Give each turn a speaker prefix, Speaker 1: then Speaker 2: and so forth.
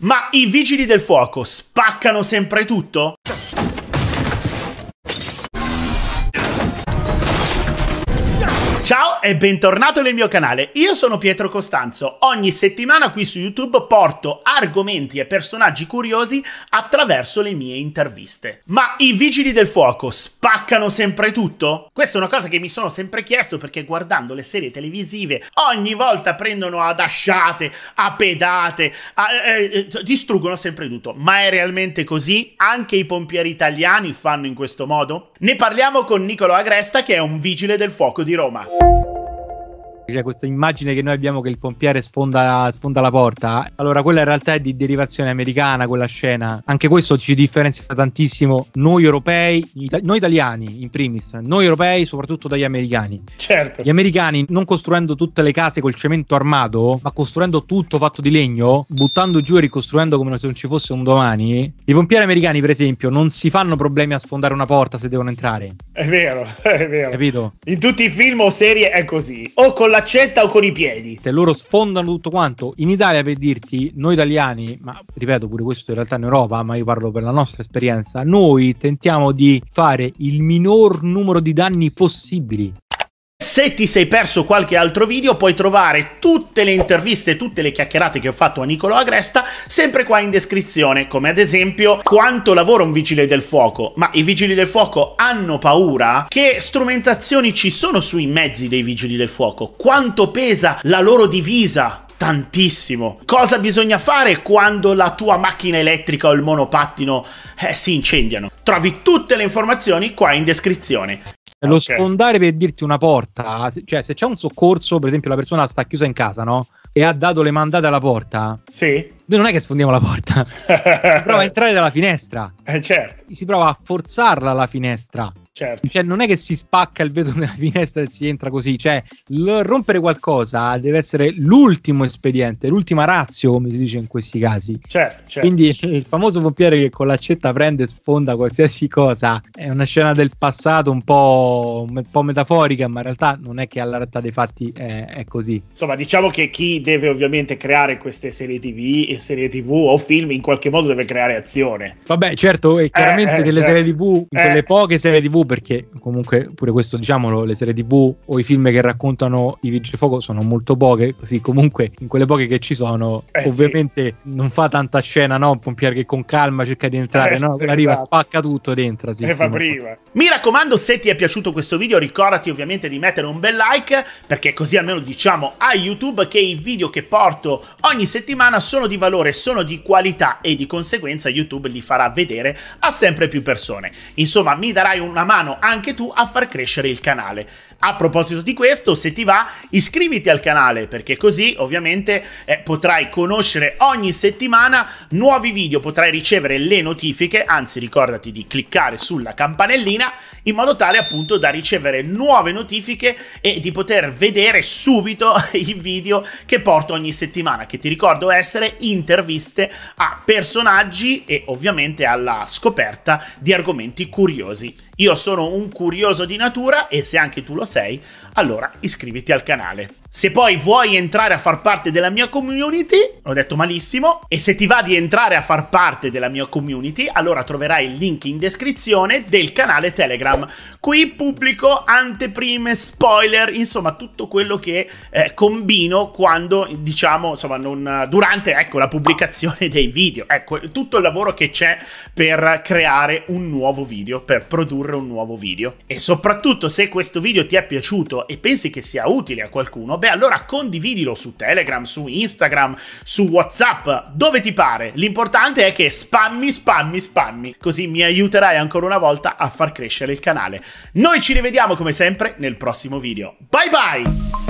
Speaker 1: Ma i vigili del fuoco spaccano sempre tutto? e bentornato nel mio canale, io sono Pietro Costanzo. Ogni settimana qui su YouTube porto argomenti e personaggi curiosi attraverso le mie interviste. Ma i vigili del fuoco spaccano sempre tutto? Questa è una cosa che mi sono sempre chiesto perché guardando le serie televisive ogni volta prendono ad asciate, a pedate, a, eh, eh, distruggono sempre tutto. Ma è realmente così? Anche i pompieri italiani fanno in questo modo? Ne parliamo con Nicolo Agresta che è un vigile del fuoco di Roma. Thank you
Speaker 2: cioè questa immagine che noi abbiamo che il pompiere sfonda, sfonda, la porta, allora quella in realtà è di derivazione americana quella scena. Anche questo ci differenzia tantissimo noi europei, noi italiani in primis, noi europei soprattutto dagli americani. Certo. Gli americani non costruendo tutte le case col cemento armato, ma costruendo tutto fatto di legno, buttando giù e ricostruendo come se non ci fosse un domani, i pompieri americani per esempio non si fanno problemi a sfondare una porta se devono entrare.
Speaker 1: È vero, è vero. Capito? In tutti i film o serie è così. O con la l'accetta o con i piedi.
Speaker 2: Se Loro sfondano tutto quanto. In Italia, per dirti, noi italiani, ma ripeto pure questo in realtà in Europa, ma io parlo per la nostra esperienza, noi tentiamo di fare il minor numero di danni possibili
Speaker 1: se ti sei perso qualche altro video puoi trovare tutte le interviste, tutte le chiacchierate che ho fatto a Nicolo Agresta sempre qua in descrizione, come ad esempio quanto lavora un vigile del fuoco. Ma i vigili del fuoco hanno paura? Che strumentazioni ci sono sui mezzi dei vigili del fuoco? Quanto pesa la loro divisa? tantissimo. Cosa bisogna fare quando la tua macchina elettrica o il monopattino eh, si incendiano? Trovi tutte le informazioni qua in descrizione.
Speaker 2: Eh, lo okay. sfondare per dirti una porta, cioè se c'è un soccorso, per esempio la persona sta chiusa in casa, no? E ha dato le mandate alla porta. Sì. Noi non è che sfondiamo la porta, si prova a entrare dalla finestra. Eh, certo. Si prova a forzarla la finestra. Certo. Cioè, non è che si spacca il vetro della finestra e si entra così. Cioè, l- rompere qualcosa deve essere l'ultimo espediente, l'ultima razio, come si dice in questi casi. Certo, certo. Quindi il famoso pompiere che con l'accetta prende e sfonda qualsiasi cosa è una scena del passato un po', un po', metaforica, ma in realtà non è che alla realtà dei fatti è, è così.
Speaker 1: Insomma, diciamo che chi deve ovviamente creare queste serie TV serie tv o film in qualche modo deve creare azione.
Speaker 2: Vabbè, certo, e eh, chiaramente eh, eh, delle serie tv, eh. quelle poche serie tv, perché comunque pure questo diciamolo, le serie tv o i film che raccontano i Vigili Fuoco sono molto poche, così comunque in quelle poche che ci sono, eh, ovviamente sì. non fa tanta scena, no? Un Pompiere che con calma cerca di entrare, eh, no? Sì, Arriva, esatto.
Speaker 1: spacca tutto
Speaker 2: dentro. Sì, e fa prima.
Speaker 1: Mi raccomando, se ti è piaciuto questo video, ricordati ovviamente di mettere un bel like, perché così almeno diciamo a YouTube che i video che porto ogni settimana sono di valore valore, sono di qualità e di conseguenza YouTube li farà vedere a sempre più persone. Insomma, mi darai una mano anche tu a far crescere il canale. A proposito di questo, se ti va, iscriviti al canale perché così ovviamente eh, potrai conoscere ogni settimana nuovi video, potrai ricevere le notifiche, anzi ricordati di cliccare sulla campanellina in modo tale appunto da ricevere nuove notifiche e di poter vedere subito i video che porto ogni settimana, che ti ricordo essere interviste a personaggi e ovviamente alla scoperta di argomenti curiosi. Io sono un curioso di natura e se anche tu lo sei, allora iscriviti al canale. Se poi vuoi entrare a far parte della mia community, l'ho detto malissimo, e se ti va di entrare a far parte della mia community, allora troverai il link in descrizione del canale Telegram. Qui pubblico anteprime, spoiler, insomma tutto quello che eh, combino quando, diciamo, insomma, non, durante ecco, la pubblicazione dei video. Ecco, tutto il lavoro che c'è per creare un nuovo video, per produrre un nuovo video. E soprattutto se questo video ti è è piaciuto e pensi che sia utile a qualcuno, beh allora condividilo su Telegram, su Instagram, su WhatsApp, dove ti pare. L'importante è che spammi, spammi, spammi, così mi aiuterai ancora una volta a far crescere il canale. Noi ci rivediamo come sempre nel prossimo video. Bye bye!